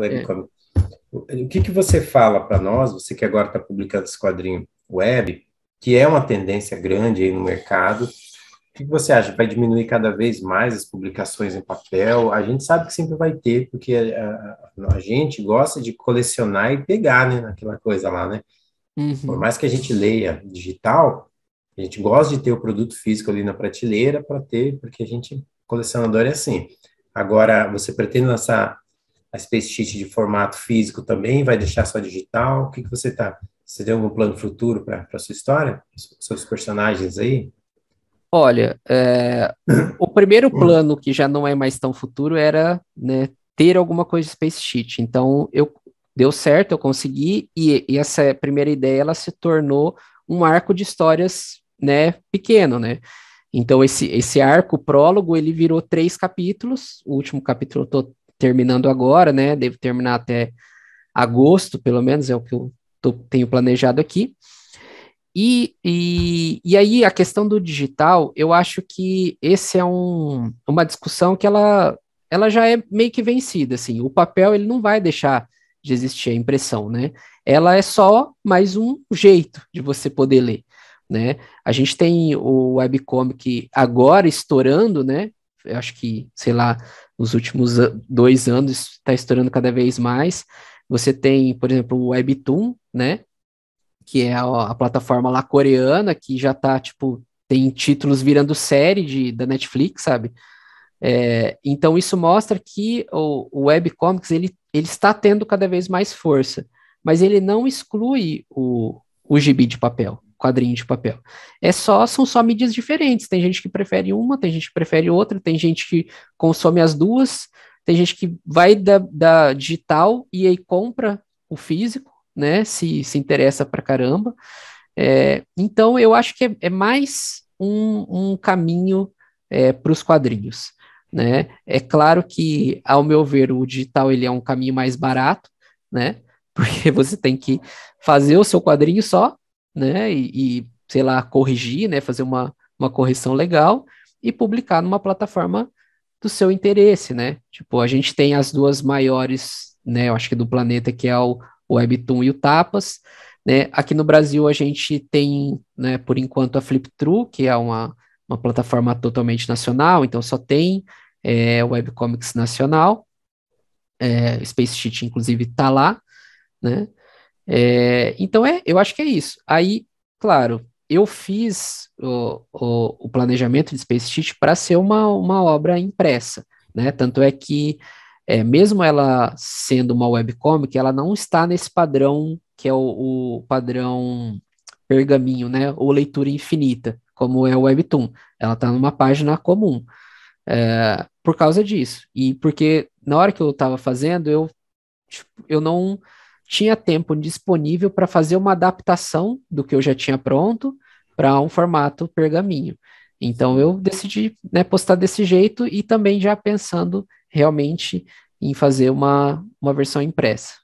webcomic. É. O que, que você fala para nós, você que agora está publicando esse quadrinho web, que é uma tendência grande aí no mercado, o que você acha? Vai diminuir cada vez mais as publicações em papel? A gente sabe que sempre vai ter, porque a, a, a gente gosta de colecionar e pegar, né, naquela coisa lá, né? Uhum. Por mais que a gente leia digital, a gente gosta de ter o produto físico ali na prateleira para ter, porque a gente colecionador é assim. Agora, você pretende lançar a Space Sheet de formato físico também? Vai deixar só digital? O que, que você tá? Você tem algum plano futuro para a sua história? Seus personagens aí? Olha, é, o primeiro plano, que já não é mais tão futuro, era né, ter alguma coisa de Space Sheet. Então, eu, deu certo, eu consegui, e, e essa primeira ideia ela se tornou um arco de histórias né, pequeno, né? Então, esse, esse arco prólogo, ele virou três capítulos, o último capítulo eu tô terminando agora, né? Devo terminar até agosto, pelo menos, é o que eu tô, tenho planejado aqui. E, e, e, aí, a questão do digital, eu acho que esse é um, uma discussão que ela, ela já é meio que vencida, assim. O papel, ele não vai deixar de existir a impressão, né? Ela é só mais um jeito de você poder ler, né? A gente tem o webcomic agora estourando, né? eu acho que, sei lá, nos últimos dois anos está estourando cada vez mais. Você tem, por exemplo, o Webtoon, né? Que é a, a plataforma lá coreana que já está tipo, tem títulos virando série de, da Netflix, sabe? É, então isso mostra que o, o webcomics ele, ele está tendo cada vez mais força, mas ele não exclui o, o gibi de papel quadrinho de papel. É só, são só mídias diferentes. Tem gente que prefere uma, tem gente que prefere outra, tem gente que consome as duas, tem gente que vai da, da digital e aí compra o físico, né? Se se interessa pra caramba. É, então eu acho que é, é mais um, um caminho é, para os quadrinhos. Né? É claro que, ao meu ver, o digital ele é um caminho mais barato, né? Porque você tem que fazer o seu quadrinho só, né? E, e, sei lá, corrigir, né? Fazer uma, uma correção legal e publicar numa plataforma do seu interesse, né? Tipo, a gente tem as duas maiores, né? Eu acho que do planeta, que é o Webtoon e o Tapas, né? Aqui no Brasil a gente tem, né, por enquanto, a Fliptrue, que é uma, uma plataforma totalmente nacional, então só tem é, webcomics nacional. É, Space Cheat, inclusive, tá lá, né? É, então é, eu acho que é isso. Aí, claro, eu fiz o, o, o planejamento de Space Teach para ser uma, uma obra impressa, né? Tanto é que, é, mesmo ela sendo uma webcomic, ela não está nesse padrão que é o, o padrão pergaminho, né? Ou leitura infinita, como é o Webtoon. Ela está numa página comum. É, por causa disso. E porque na hora que eu estava fazendo, eu, tipo, eu não tinha tempo disponível para fazer uma adaptação do que eu já tinha pronto para um formato pergaminho. Então eu decidi né, postar desse jeito e também já pensando realmente em fazer uma, uma versão impressa.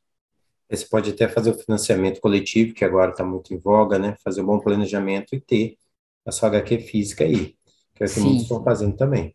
Você pode até fazer o financiamento coletivo, que agora está muito em voga, né? Fazer um bom planejamento e ter a sua HQ física aí, que é o que Sim. muitos estão fazendo também.